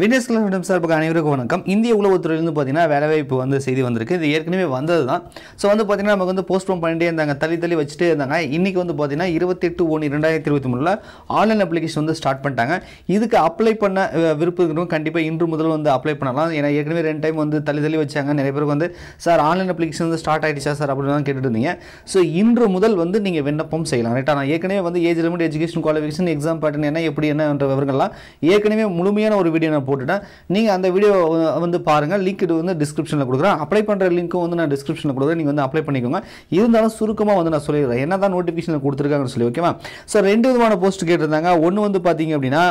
விடம் சார்பாக அனைவருக்கும் வணக்கம் இந்திய உளவுத்துறையிலிருந்து பார்த்தீங்கன்னா வேலைவாய்ப்பு வந்து செய்தி வந்திருக்கு இது ஏற்கனவே வந்தது தான் ஸோ வந்து பார்த்தீங்கன்னா நமக்கு வந்து போஸ்ட்போன் பண்ணிட்டே இருந்தாங்க தள்ளி தள்ளி வச்சுட்டே இருந்தாங்க இன்றைக்கி வந்து பார்த்தீங்கன்னா இருபத்தெட்டு ஒன்று ரெண்டாயிரத்தி இருபத்தி மூணில் ஆன்லைன் அப்ளிகேஷன் வந்து ஸ்டார்ட் பண்ணிட்டாங்க இதுக்கு அப்ளை பண்ண விருப்பம் கண்டிப்பாக இன்று முதல் வந்து அப்ளை பண்ணலாம் ஏன்னா ஏற்கனவே ரெண்டு டைம் வந்து தள்ளி தள்ளி வச்சாங்க நிறைய பேருக்கு வந்து சார் ஆன்லைன் அப்ளிகேஷன் வந்து ஸ்டார்ட் ஆகிடுச்சா சார் அப்படின்னு தான் கேட்டுட்டு இருந்தீங்க ஸோ இன்று முதல் வந்து நீங்கள் விண்ணப்பம் செய்யலாம் ரைட்டா நான் ஏற்கனவே வந்து age limit education qualification exam pattern என்ன எப்படி என்னன்ற விவரங்கள்லாம் ஏற்கனவே முழுமையான ஒரு வீடியோ போட்டுவிட்டேன் போட்டுட்டேன் நீங்கள் அந்த வீடியோ வந்து பாருங்கள் லிங்க் இது வந்து டிஸ்கிரிப்ஷனில் கொடுக்குறேன் அப்ளை பண்ணுற லிங்க்கும் வந்து நான் டிஸ்கிரிப்ஷனில் கொடுக்குறேன் நீங்கள் வந்து அப்ளை பண்ணிக்கோங்க இருந்தாலும் சுருக்கமாக வந்து நான் சொல்லிடுறேன் என்ன தான் நோட்டிஃபிகேஷன் கொடுத்துருக்காங்கன்னு சொல்லி ஓகேவா சார் ரெண்டு விதமான போஸ்ட் கேட்டிருந்தாங்க ஒன்று வந்து பார்த்தீங்க அப்படின்னா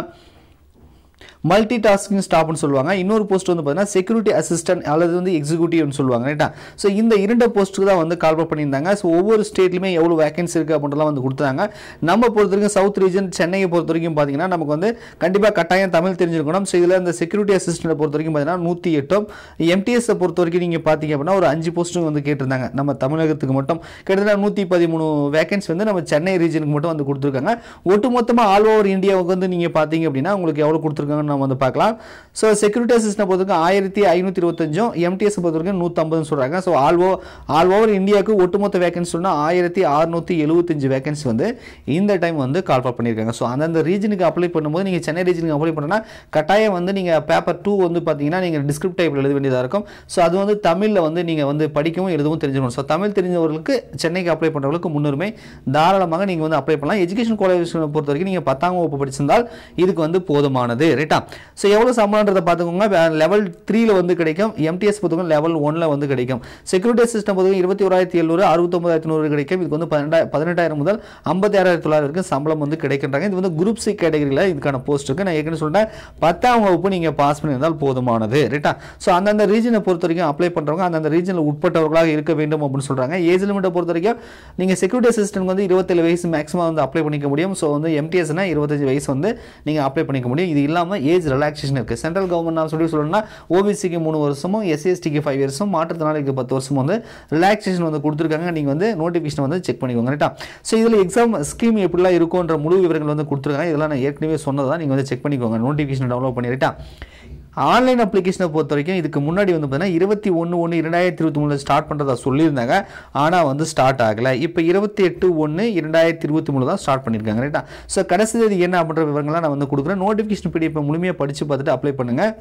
மல்டி டாஸ்கிங் ஸ்டாப்னு சொல்லுவாங்க இன்னொரு போஸ்ட் வந்து பார்த்தீங்கன்னா செக்யூரிட்டி அசிஸ்டன்ட் அல்லது வந்து எக்ஸிக்யூட்டிவ்னு சொல்லுவாங்க ரைட்டா ஸோ இந்த இரண்டு போஸ்ட்டுக்கு தான் வந்து கால்பர் பண்ணியிருந்தாங்க ஸோ ஒவ்வொரு ஸ்டேட்லையுமே எவ்வளோ வேகன்சி இருக்குது அப்படின்றலாம் வந்து கொடுத்தாங்க நம்ம பொறுத்த வரைக்கும் சவுத் ரீஜன் சென்னையை பொறுத்த வரைக்கும் பார்த்தீங்கன்னா நமக்கு வந்து கண்டிப்பாக கட்டாயம் தமிழ் தெரிஞ்சிருக்கணும் ஸோ இதில் இந்த செக்யூரிட்டி அசிஸ்டன்ட்டை பொறுத்த வரைக்கும் பார்த்தீங்கன்னா நூற்றி எட்டும் எம்டிஎஸை பொறுத்த வரைக்கும் நீங்கள் பார்த்தீங்க அப்படின்னா ஒரு அஞ்சு போஸ்ட்டும் வந்து கேட்டிருந்தாங்க நம்ம தமிழகத்துக்கு மட்டும் கிட்டத்தட்ட நூற்றி பதிமூணு வேகன்சி வந்து நம்ம சென்னை ரீஜனுக்கு மட்டும் வந்து கொடுத்துருக்காங்க ஒட்டுமொத்தமாக ஆல் ஓவர் இந்தியாவுக்கு வந்து நீங்கள் பார்த்தீங்க அப்படின்னா உங்களுக்கு எவ்வளோ கொடுத்துருக்காங்க நம்ம வந்து பார்க்கலாம் ஸோ செக்யூரிட்டைசேஷனை பொறுத்தவரைக்கும் ஆயிரத்தி ஐநூற்றி இருபத்தஞ்சும் எம்டிஎஸ் பொறுத்தவரைக்கும் நூற்றம்பதுன்னு சொல்கிறாங்க so all o all over இந்தியாவுக்கு ஒட்டுமொத்த வேகன்சி சொன்னால் ஆயிரத்தி அறுநூற்றி எழுபத்தஞ்சு வேகன்சி வந்து இந்த டைம் வந்து கால்ஃபால் பண்ணியிருக்காங்க ஸோ அந்தந்த ரீஜனுக்கு அப்ளை பண்ணும்போது நீங்கள் சென்னை ரீஜனுக்கு அப்ளை பண்ணோன்னா கட்டாயம் வந்து நீங்கள் பேப்பர் டூ வந்து பார்த்தீங்கன்னா நீங்கள் டிஸ்கிரிப்ட் டைப்பில் எழுத வேண்டியதாக இருக்கும் ஸோ அது வந்து தமிழில் வந்து நீங்கள் வந்து படிக்கவும் எழுதவும் தெரிஞ்சுக்கணும் ஸோ தமிழ் தெரிஞ்சவர்களுக்கு சென்னைக்கு அப்ளை பண்ணுறவங்களுக்கு முன்னுரிமை தாராளமாக நீங்கள் வந்து அப்ளை பண்ணலாம் எஜுகேஷன் குவாலிஃபிகேஷனை பொறுத்த வரைக்கும் நீங்கள் பத்தாம் வகுப்பு படிச்சிருந்தால் இதுக்கு வந்து போதுமானது ரைட் ரைட்டா ஸோ எவ்வளோ சம்பளன்றதை பார்த்துக்கோங்க லெவல் த்ரீயில் வந்து கிடைக்கும் எம்டிஎஸ் பார்த்துக்கோங்க லெவல் ஒனில் வந்து கிடைக்கும் செக்யூரிட்டி சிஸ்டம் பொதுவாக இருபத்தி ஓராயிரத்தி எழுநூறு அறுபத்தொம்பதாயிரத்தி நூறு கிடைக்கும் இதுக்கு வந்து பன்னெண்டாயிரம் பதினெட்டாயிரம் முதல் ஐம்பத்தாயிரத்தி தொள்ளாயிரம் வரைக்கும் சம்பளம் வந்து கிடைக்கின்றாங்க இது வந்து குரூப் சி கேட்டகரியில் இதுக்கான போஸ்ட் இருக்குது நான் ஏற்கனவே சொல்லிட்டேன் பத்தாம் வகுப்பு நீங்கள் பாஸ் பண்ணியிருந்தால் போதுமானது ரைட்டா ஸோ அந்தந்த ரீஜனை பொறுத்த வரைக்கும் அப்ளை பண்ணுறவங்க அந்தந்த ரீஜனில் உட்பட்டவர்களாக இருக்க வேண்டும் அப்படின்னு சொல்கிறாங்க ஏஜ் லிமிட்டை பொறுத்த வரைக்கும் நீங்கள் செக்யூரிட்டி சிஸ்டம் வந்து இருபத்தேழு வயசு மேக்ஸிமம் வந்து அப்ளை பண்ணிக்க முடியும் ஸோ வந்து எம்டிஎஸ்னால் இருபத்தஞ்சு வயசு வந்து நீங்கள் அப்ளை பண்ணிக்க முடியும் இது இல்லாமல் ஏஜ் ரிலாக்ஸேஷன் இருக்குது சென்ட்ரல் கவர்மெண்ட் நான் சொல்லி சொல்லணும்னா ஓபிசிக்கு மூணு வருஷமும் எஸ்சிஎஸ்டிக்கு ஃபைவ் இயர்ஸும் மாற்றுத்திறனாளிக்கு பத்து வருஷமும் வந்து ரிலாக்ஸேஷன் வந்து கொடுத்துருக்காங்க நீங்கள் வந்து நோட்டிஃபிகேஷன் வந்து செக் பண்ணிக்கோங்க கரெக்டாக ஸோ இதில் எக்ஸாம் ஸ்கீம் எப்படிலாம் இருக்கும்ன்ற முழு விவரங்கள் வந்து கொடுத்துருக்காங்க இதெல்லாம் நான் ஏற்கனவே சொன்னதான் நீங்கள் வந்து செக் பண்ணிக்கோங்க நோட்டிஃபிகேஷன் டவுன்லோட் பண்ணி ரைட்டா ஆன்லைன் அப்ளிகேஷனை பொறுத்த வரைக்கும் இதுக்கு முன்னாடி வந்து பார்த்தீங்கன்னா இருபத்தி ஒன்று ஒன்று இரண்டாயிரத்தி இருபத்தி மூணில் ஸ்டார்ட் பண்ணுறதா சொல்லியிருந்தாங்க ஆனால் வந்து ஸ்டார்ட் ஆகலை இப்போ இருபத்தி எட்டு ஒன்று இரண்டாயிரத்தி இருபத்தி மூணு தான் ஸ்டார்ட் பண்ணியிருக்காங்க ரைட்டா ஸோ கடைசி தேதி என்ன அப்படின்ற விவரங்கள்லாம் நான் வந்து கொடுக்குறேன் நோட்டிஃபிகேஷன் பிடிப்பை முழுமையாக படித்து பார்த்துட்டு அப்ளை பண்ணுங்கள்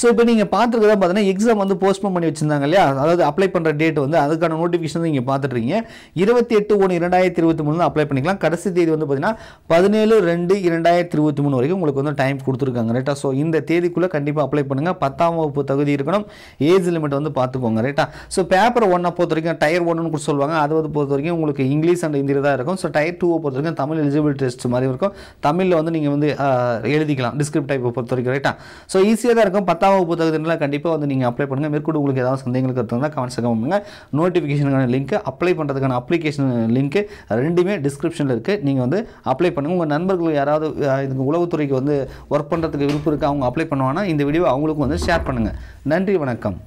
ஸோ இப்போ நீங்கள் பார்த்துருக்கதான் பார்த்தீங்கன்னா எக்ஸாம் வந்து போஸ்ட்போன் பண்ணி வச்சுருந்தாங்க இல்லையா அதாவது அப்ளை பண்ணுற டேட் வந்து அதுக்கான நோட்டிஃபிகேஷன் நீங்கள் பார்த்துட்ருக்கீங்க இருபத்தி எட்டு ஒன்று இரண்டாயிரத்தி இருபத்தி மூணு அப்ளை பண்ணிக்கலாம் கடைசி தேதி வந்து பார்த்தீங்கன்னா பதினேழு ரெண்டு இரண்டாயிரத்தி இருபத்தி மூணு வரைக்கும் உங்களுக்கு வந்து டைம் கொடுத்துருக்காங்க ரைட்டா ஸோ இந்த தேதிக்குள்ளே கண்டிப்பாக அப்ளை பண்ணுங்கள் பத்தாம் வகுப்பு தகுதி இருக்கணும் ஏஜ் லிமிட் வந்து பார்த்துக்கோங்க ரைட்டா ஸோ பேப்பர் ஒன்னை பொறுத்த வரைக்கும் டயர் ஒன்றுன்னு கூட சொல்லுவாங்க அதை வந்து பொறுத்த வரைக்கும் உங்களுக்கு இங்கிலீஷ் அண்ட் ஹிந்தியில் தான் இருக்கும் ஸோ டயர் டூவை பொறுத்த வரைக்கும் தமிழ் எலிஜிபிள் டெஸ்ட் மாதிரி இருக்கும் தமிழில் வந்து நீங்கள் வந்து எழுதிக்கலாம் டிஸ்கிரிப்ட் டைப்பை பொறுத்த வரைக்கும் ரைட்டா ஸோ ஈஸியாக தான் இருக்கும் பத்தாம் வகுப்பு தகுதினா கண்டிப்பாக வந்து நீங்கள் அப்ளை பண்ணுங்கள் மேற்கொண்டு உங்களுக்கு ஏதாவது சந்தேகங்கள் கமெண்ட் கமெண்ட்ஸ் பண்ணுங்கள் நோட்டிஃபிகேஷனுக்கான லிங்க் அப்ளை பண்ணுறதுக்கான அப்ளிகேஷன் லிங்க் ரெண்டுமே டிஸ்கிரிப்ஷனில் இருக்குது நீங்கள் வந்து அப்ளை பண்ணுங்கள் உங்கள் நண்பர்கள் யாராவது இதுக்கு உளவுத்துறைக்கு வந்து ஒர்க் பண்ணுறதுக்கு விருப்பம் இருக்குது அவங்க அப்ளை பண்ணுவாங்கன்னா இந்த வீடியோ அவங்களுக்கும் வந்து ஷேர் பண்ணுங்கள் நன்றி வணக்கம்